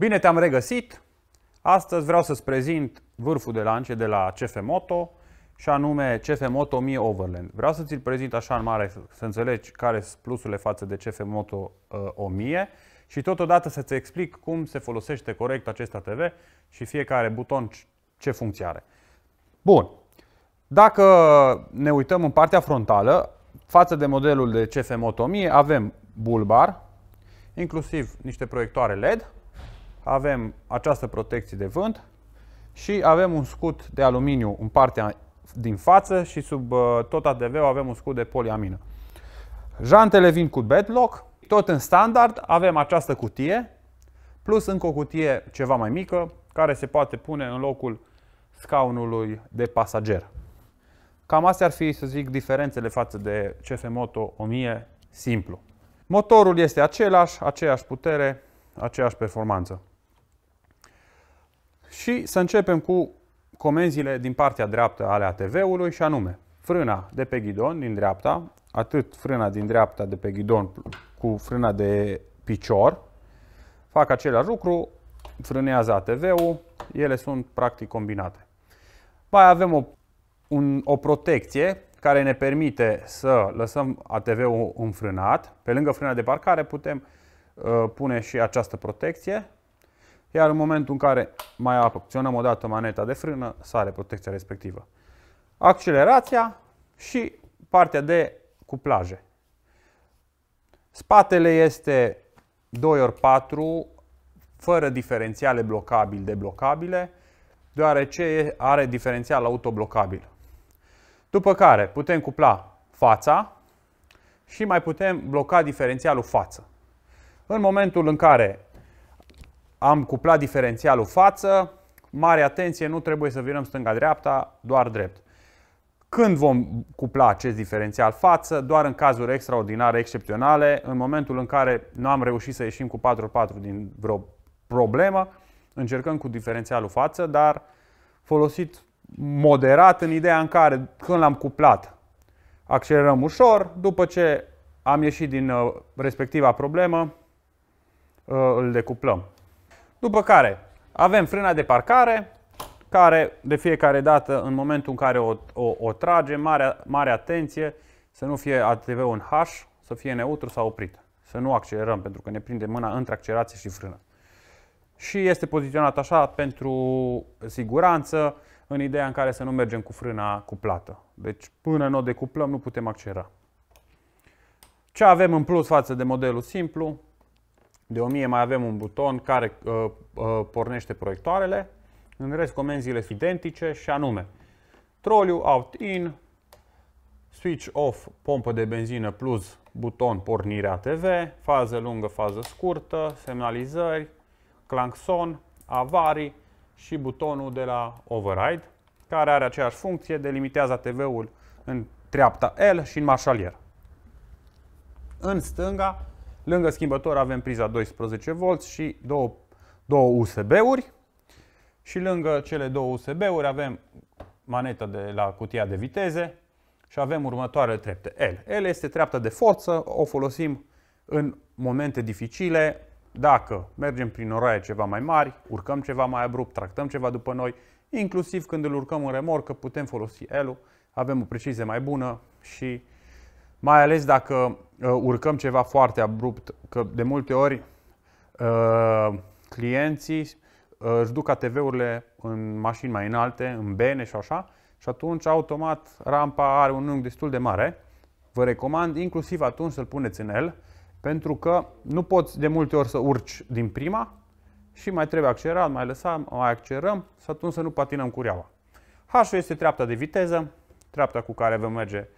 Bine te-am regăsit! Astăzi vreau să-ți prezint vârful de lance de la CF Moto și anume CF Moto 1000 Overland. Vreau să ți-l prezint așa în mare să înțelegi care sunt plusurile față de CF Moto 1000 uh, și totodată să-ți explic cum se folosește corect acest ATV și fiecare buton ce funcție are. Bun. Dacă ne uităm în partea frontală, față de modelul de CF Moto 1000 avem bulbar, inclusiv niște proiectoare LED, avem această protecție de vânt și avem un scut de aluminiu în partea din față și sub uh, tot adv avem un scut de poliamină. Jantele vin cu bedlock, tot în standard avem această cutie, plus încă o cutie ceva mai mică, care se poate pune în locul scaunului de pasager. Cam astea ar fi, să zic, diferențele față de CF Moto 1000 simplu. Motorul este același, aceeași putere, aceeași performanță. Și să începem cu comenzile din partea dreaptă ale ATV-ului și anume frâna de pe ghidon din dreapta, atât frâna din dreapta de pe ghidon cu frâna de picior, fac același lucru, frânează ATV-ul, ele sunt practic combinate. Mai avem o, un, o protecție care ne permite să lăsăm ATV-ul înfrânat. Pe lângă frâna de parcare putem uh, pune și această protecție iar în momentul în care mai acționăm o dată maneta de frână, sare protecția respectivă. Accelerația și partea de cuplaje. Spatele este 2x4 fără diferențiale blocabil-deblocabile, deoarece are diferențial autoblocabil. După care putem cupla fața și mai putem bloca diferențialul față. În momentul în care am cuplat diferențialul față, mare atenție, nu trebuie să virăm stânga-dreapta, doar drept. Când vom cupla acest diferențial față? Doar în cazuri extraordinare, excepționale, în momentul în care nu am reușit să ieșim cu 4-4 din vreo problemă, încercăm cu diferențialul față, dar folosit moderat în ideea în care când l-am cuplat, accelerăm ușor, după ce am ieșit din uh, respectiva problemă, uh, îl decuplăm. După care avem frâna de parcare, care de fiecare dată, în momentul în care o, o, o trage, mare, mare atenție să nu fie ATV-ul în H, să fie neutru sau oprit. Să nu accelerăm, pentru că ne prinde mâna între accelerație și frână. Și este poziționat așa pentru siguranță, în ideea în care să nu mergem cu frâna cuplată. Deci până nu o decuplăm, nu putem accelera. Ce avem în plus față de modelul simplu? de 1000 mai avem un buton care uh, uh, pornește proiectoarele, în rest comenzile sunt identice și anume troliu out-in, switch off, pompă de benzină plus buton pornirea TV, fază lungă, fază scurtă, semnalizări, claxon, avarii și butonul de la override, care are aceeași funcție, delimitează tv ul în treapta L și în marșalier. În stânga Lângă schimbător avem priza 12V și două, două USB-uri. Și lângă cele două USB-uri avem manetă de la cutia de viteze și avem următoarele trepte. L. L este treapta de forță, o folosim în momente dificile, dacă mergem prin oraie ceva mai mari, urcăm ceva mai abrupt, tractăm ceva după noi, inclusiv când îl urcăm în remorcă, putem folosi L-ul, avem o precizie mai bună și mai ales dacă uh, urcăm ceva foarte abrupt, că de multe ori uh, clienții uh, își duc ATV-urile în mașini mai înalte, în bene și așa, și atunci automat rampa are un unghi destul de mare. Vă recomand inclusiv atunci să-l puneți în el, pentru că nu poți de multe ori să urci din prima și mai trebuie accelerat, mai lăsăm, mai accelerăm și atunci să nu patinăm cureaua. H este treapta de viteză, treapta cu care vom merge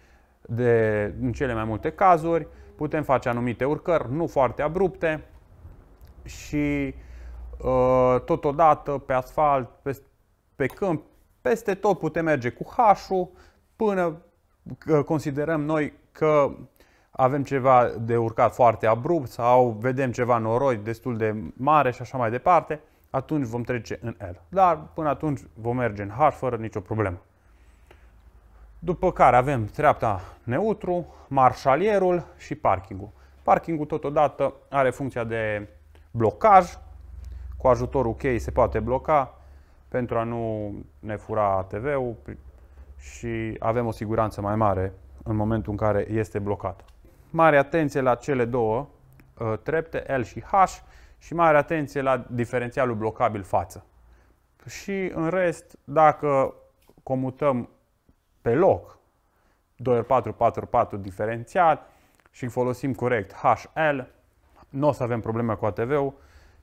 de, în cele mai multe cazuri, putem face anumite urcări, nu foarte abrupte și uh, totodată pe asfalt, pe, pe câmp, peste tot putem merge cu hașul până considerăm noi că avem ceva de urcat foarte abrupt sau vedem ceva noroi destul de mare și așa mai departe, atunci vom trece în el. Dar până atunci vom merge în H fără nicio problemă. După care avem treapta neutru, marșalierul și parkingul. Parkingul totodată are funcția de blocaj. Cu ajutorul chei se poate bloca pentru a nu ne fura TV-ul și avem o siguranță mai mare în momentul în care este blocat. Mare atenție la cele două uh, trepte L și H și mare atenție la diferențialul blocabil față. Și în rest, dacă comutăm pe loc. 2 ori 4, 4 ori 4 diferențiat și folosim corect HL, nu o să avem probleme cu ATV-ul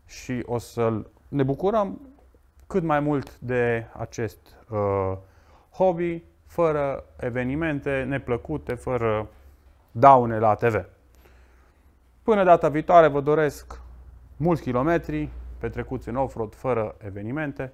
și o să ne bucurăm cât mai mult de acest uh, hobby, fără evenimente neplăcute, fără daune la ATV. Până data viitoare vă doresc mulți kilometri petrecuți în off-road fără evenimente.